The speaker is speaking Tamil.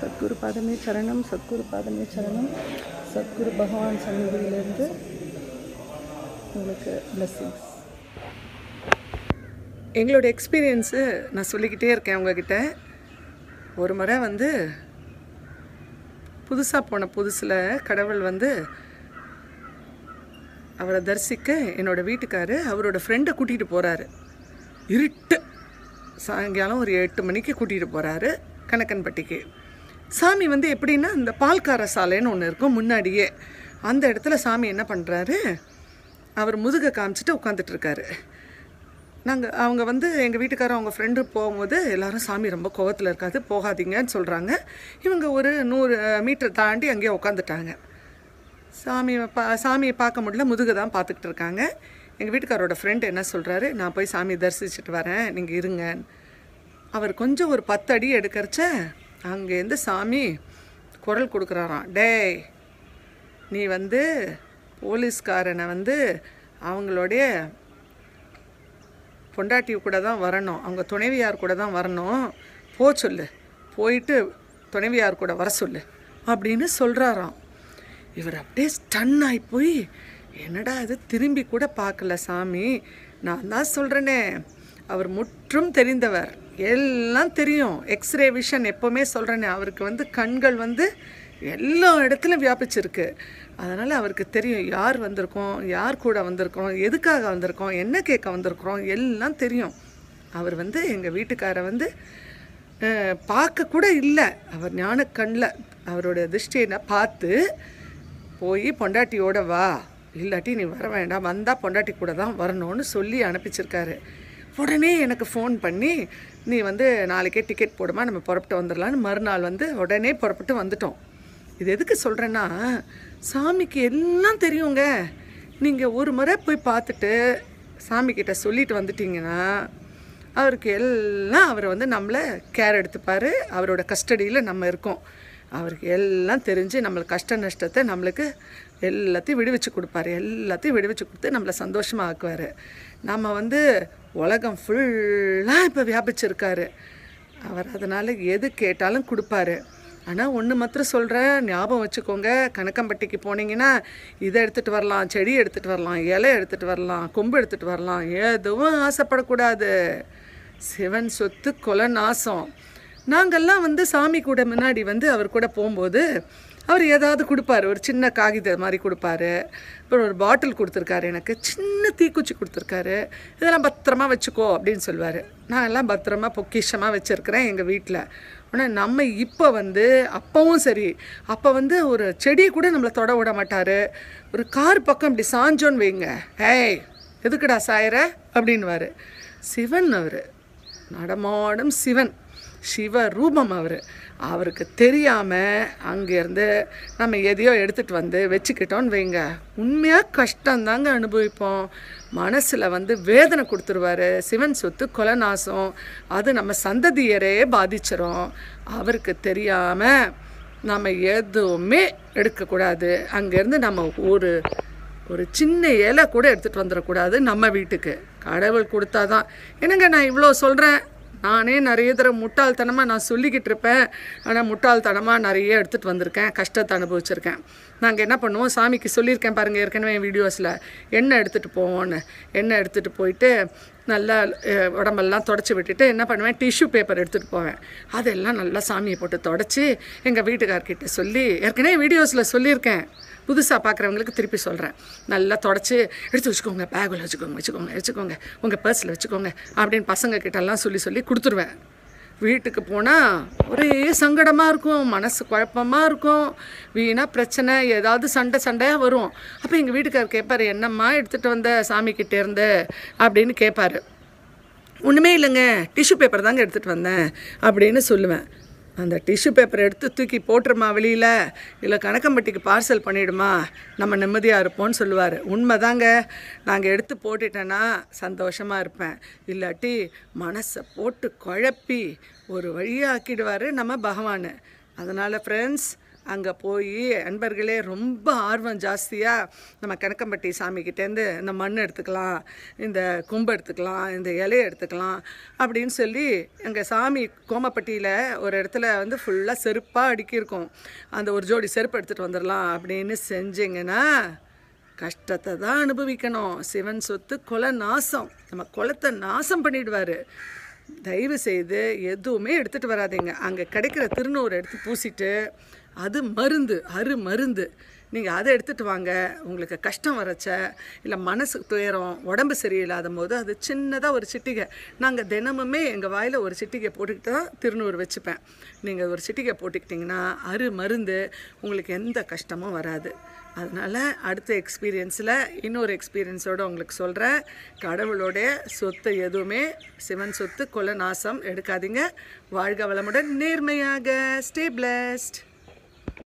சத்குரு பாதமே சரணம் சத்குரு பாதமே சரணம் சத்குரு பகவான் சன்னதியிலிருந்து உங்களுக்கு பிளஸ்ஸிங்ஸ் எங்களோட எக்ஸ்பீரியன்ஸு நான் சொல்லிக்கிட்டே இருக்கேன் உங்ககிட்ட ஒரு முறை வந்து புதுசாக போன புதுசில் கடவுள் வந்து அவரை தரிசிக்க என்னோடய வீட்டுக்காரு அவரோட ஃப்ரெண்டை கூட்டிகிட்டு போகிறாரு இருட்டு சாயங்காலம் ஒரு எட்டு மணிக்கு கூட்டிகிட்டு போகிறாரு கணக்கன்பட்டிக்கு சாமி வந்து எப்படின்னா இந்த பால்கார சாலைன்னு ஒன்று இருக்கும் முன்னாடியே அந்த இடத்துல சாமி என்ன பண்ணுறாரு அவர் முதுகை காமிச்சிட்டு உட்காந்துட்ருக்காரு நாங்கள் அவங்க வந்து எங்கள் வீட்டுக்காரர் அவங்க ஃப்ரெண்டு போகும்போது எல்லோரும் சாமி ரொம்ப கோவத்தில் இருக்காது போகாதீங்கன்னு சொல்கிறாங்க இவங்க ஒரு நூறு மீட்டர் தாண்டி அங்கேயே உட்காந்துட்டாங்க சாமியை பா சாமியை பார்க்க முடியல முதுகை தான் பார்த்துக்கிட்டு இருக்காங்க எங்கள் வீட்டுக்காரோட ஃப்ரெண்டு என்ன சொல்கிறாரு நான் போய் சாமி தரிசிச்சுட்டு வரேன் நீங்கள் இருங்க அவர் கொஞ்சம் ஒரு பத்து அடி எடுக்கிறச்ச அங்கேருந்து சாமி குரல் கொடுக்குறாராம் டேய் நீ வந்து போலீஸ்காரனை வந்து அவங்களுடைய பொண்டாட்டி கூட தான் வரணும் அவங்க துணைவியார் கூட தான் வரணும் போ சொல்லு போயிட்டு துணைவியார் கூட வர சொல்லு அப்படின்னு சொல்கிறாராம் இவர் அப்படியே ஸ்டன் ஆகி போய் என்னடா இது திரும்பி கூட பார்க்கல சாமி நான் தான் சொல்கிறேனே அவர் முற்றும் தெரிந்தவர் எல்லாம் தெரியும் எக்ஸ்ரே விஷன் எப்போவுமே சொல்கிறேனே அவருக்கு வந்து கண்கள் வந்து எல்லா இடத்துலையும் வியாபிச்சிருக்கு அதனால் அவருக்கு தெரியும் யார் வந்திருக்கோம் யார் கூட வந்திருக்கோம் எதுக்காக வந்திருக்கோம் என்ன கேட்க வந்திருக்கிறோம் எல்லாம் தெரியும் அவர் வந்து எங்கள் வீட்டுக்காரை வந்து பார்க்க கூட இல்லை அவர் ஞான கண்ணில் அவரோட திருஷ்டியை பார்த்து போய் பொண்டாட்டியோட வா இல்லாட்டி நீ வர வேண்டாம் வந்தால் பொண்டாட்டி கூட தான் வரணும்னு சொல்லி அனுப்பிச்சிருக்காரு உடனே எனக்கு ஃபோன் பண்ணி நீ வந்து நாளைக்கே டிக்கெட் போடுமா நம்ம புறப்பட்டு வந்துடலான்னு மறுநாள் வந்து உடனே புறப்பட்டு வந்துட்டோம் இது எதுக்கு சொல்கிறேன்னா சாமிக்கு எல்லாம் தெரியுங்க நீங்கள் ஒரு முறை போய் பார்த்துட்டு சாமிக்கிட்ட சொல்லிட்டு வந்துட்டிங்கன்னா அவருக்கு எல்லாம் அவர் வந்து நம்மளை கேர் எடுத்துப்பார் அவரோட கஸ்டடியில் நம்ம இருக்கோம் அவருக்கு எல்லாம் தெரிஞ்சு நம்மளுக்கு கஷ்ட நஷ்டத்தை நம்மளுக்கு எல்லாத்தையும் விடுவிச்சு கொடுப்பாரு எல்லாத்தையும் விடுவிச்சு கொடுத்து நம்மளை சந்தோஷமாக ஆக்குவார் நம்ம வந்து உலகம் ஃபுல்லாக இப்போ வியாபிச்சிருக்காரு அவர் அதனால் எது கேட்டாலும் கொடுப்பாரு ஆனால் ஒன்று மாத்திரம் சொல்கிறேன் ஞாபகம் வச்சுக்கோங்க கணக்கம்பட்டிக்கு போனீங்கன்னா இதை எடுத்துகிட்டு வரலாம் செடி எடுத்துகிட்டு வரலாம் இலை எடுத்துகிட்டு வரலாம் கொம்பு எடுத்துகிட்டு வரலாம் எதுவும் ஆசைப்படக்கூடாது சிவன் சொத்து கொலை நாசம் நாங்கள்லாம் வந்து சாமி கூட முன்னாடி வந்து அவர் கூட போகும்போது அவர் ஏதாவது கொடுப்பாரு ஒரு சின்ன காகிதம் மாதிரி கொடுப்பாரு அப்புறம் ஒரு பாட்டில் கொடுத்துருக்காரு எனக்கு சின்ன தீக்குச்சி கொடுத்துருக்காரு இதெல்லாம் பத்திரமா வச்சுக்கோ அப்படின்னு சொல்லுவார் நான் எல்லாம் பத்திரமா பொக்கிஷமாக வச்சுருக்கிறேன் எங்கள் வீட்டில் ஆனால் நம்ம இப்போ வந்து அப்பவும் சரி அப்போ வந்து ஒரு செடியை கூட நம்மளை தொட விட மாட்டார் ஒரு கார் பக்கம் இப்படி சாஞ்சோன்னு வைங்க ஏய் எதுக்குடா சாயிற அப்படின்வார் சிவன் அவர் நடமாடும் சிவன் சிவ ரூபம் அவர் அவருக்கு தெரியாமல் அங்கேருந்து நம்ம எதையோ எடுத்துகிட்டு வந்து வச்சுக்கிட்டோன்னு வைங்க உண்மையாக கஷ்டந்தாங்க அனுபவிப்போம் மனசில் வந்து வேதனை கொடுத்துருவாரு சிவன் சொத்து கொலநாசம் அது நம்ம சந்ததியரே பாதிச்சிடும் அவருக்கு தெரியாமல் நம்ம எதுவுமே எடுக்கக்கூடாது அங்கேருந்து நம்ம ஒரு ஒரு சின்ன இலை கூட எடுத்துகிட்டு வந்துடக்கூடாது நம்ம வீட்டுக்கு கடவுள் கொடுத்தா தான் என்னங்க நான் இவ்வளோ சொல்கிறேன் நானே நிறைய தடவை முட்டாள்தனமாக நான் சொல்லிக்கிட்டு இருப்பேன் ஆனால் முட்டாள்தனமாக நிறைய எடுத்துகிட்டு வந்திருக்கேன் கஷ்டத்தை அனுபவிச்சிருக்கேன் நாங்கள் என்ன பண்ணுவோம் சாமிக்கு சொல்லியிருக்கேன் பாருங்கள் ஏற்கனவே வீடியோஸில் எண்ணெய் எடுத்துகிட்டு போவோன்னு எண்ணெய் எடுத்துகிட்டு போயிட்டு நல்லா உடம்பெல்லாம் தொடச்சி விட்டுட்டு என்ன பண்ணுவேன் டிஷ்யூ பேப்பர் எடுத்துகிட்டு போவேன் அதெல்லாம் நல்லா சாமியை போட்டு தொடச்சி எங்கள் வீட்டுக்கார்கிட்ட சொல்லி ஏற்கனவே வீடியோஸில் சொல்லியிருக்கேன் புதுசாக பார்க்குறவங்களுக்கு திருப்பி சொல்கிறேன் நல்லா தொடச்சி எடுத்து வச்சுக்கோங்க பேக்கில் வச்சுக்கோங்க வச்சுக்கோங்க வச்சுக்கோங்க உங்கள் பர்ஸில் வச்சுக்கோங்க அப்படின்னு பசங்கக்கிட்டெல்லாம் சொல்லி சொல்லி கொடுத்துருவேன் வீட்டுக்கு போனால் ஒரே சங்கடமாக இருக்கும் மனசு குழப்பமாக இருக்கும் வீணாக பிரச்சனை ஏதாவது சண்டை சண்டையாக வரும் அப்போ எங்கள் வீட்டுக்கார் கேட்பார் என்னம்மா எடுத்துகிட்டு வந்த சாமிக்கிட்டே இருந்த அப்படின்னு கேட்பார் ஒன்றுமே இல்லைங்க டிஷ்யூ பேப்பர் தாங்க எடுத்துகிட்டு வந்தேன் அப்படின்னு சொல்லுவேன் அந்த டிஷ்யூ பேப்பர் எடுத்து தூக்கி போட்டுருமா வெளியில் இல்லை கணக்கம்பட்டிக்கு பார்சல் பண்ணிவிடுமா நம்ம நிம்மதியாக இருப்போம்னு சொல்லுவார் உண்மை தாங்க நாங்கள் எடுத்து போட்டுட்டேன்னா சந்தோஷமாக இருப்பேன் இல்லாட்டி மனசை போட்டு குழப்பி ஒரு வழியாக்கிடுவார் நம்ம பகவான் அதனால் ஃப்ரெண்ட்ஸ் அங்கே போய் அன்பர்களே ரொம்ப ஆர்வம் ஜாஸ்தியாக நம்ம கணக்கம்பட்டி சாமிக்கிட்டேருந்து இந்த மண் எடுத்துக்கலாம் இந்த கும்பு எடுத்துக்கலாம் இந்த இலையை எடுத்துக்கலாம் அப்படின்னு சொல்லி எங்கள் சாமி கோமப்பட்டியில் ஒரு இடத்துல வந்து ஃபுல்லாக செருப்பாக அடுக்கியிருக்கோம் அந்த ஒரு ஜோடி செருப்பு எடுத்துகிட்டு வந்துடலாம் அப்படின்னு செஞ்சிங்கன்னா கஷ்டத்தை தான் அனுபவிக்கணும் சிவன் சொத்து குல நாசம் நம்ம குலத்தை நாசம் பண்ணிடுவார் தயவு செய்து எதுவுமே எடுத்துகிட்டு வராதிங்க அங்கே கிடைக்கிற திருநூறு எடுத்து பூசிட்டு அது மருந்து அரு மருந்து நீங்கள் அதை எடுத்துகிட்டு வாங்க உங்களுக்கு கஷ்டம் வரச்ச இல்லை மனசு துயரம் உடம்பு சரியில்லாத போது அது சின்னதாக ஒரு சிட்டிகை நாங்கள் தினமுமே எங்கள் வாயில் ஒரு சிட்டிகை போட்டுக்கிட்டு தான் திருநூறு வச்சுப்பேன் நீங்கள் ஒரு சிட்டிகை போட்டுக்கிட்டிங்கன்னா அரு மருந்து உங்களுக்கு எந்த கஷ்டமும் வராது அதனால் அடுத்த எக்ஸ்பீரியன்ஸில் இன்னொரு எக்ஸ்பீரியன்ஸோடு உங்களுக்கு சொல்கிறேன் கடவுளோடைய சொத்து எதுவுமே சிவன் சொத்து கொலை நாசம் எடுக்காதீங்க வாழ்க வளமுடன் நேர்மையாக ஸ்டே பிளஸ்ட்